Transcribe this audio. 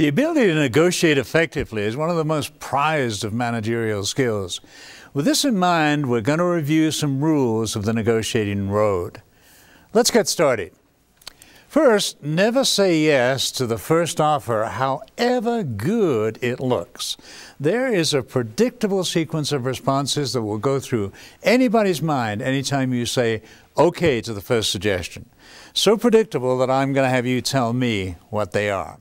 The ability to negotiate effectively is one of the most prized of managerial skills. With this in mind, we're going to review some rules of the negotiating road. Let's get started. First, never say yes to the first offer, however good it looks. There is a predictable sequence of responses that will go through anybody's mind anytime you say okay to the first suggestion. So predictable that I'm going to have you tell me what they are.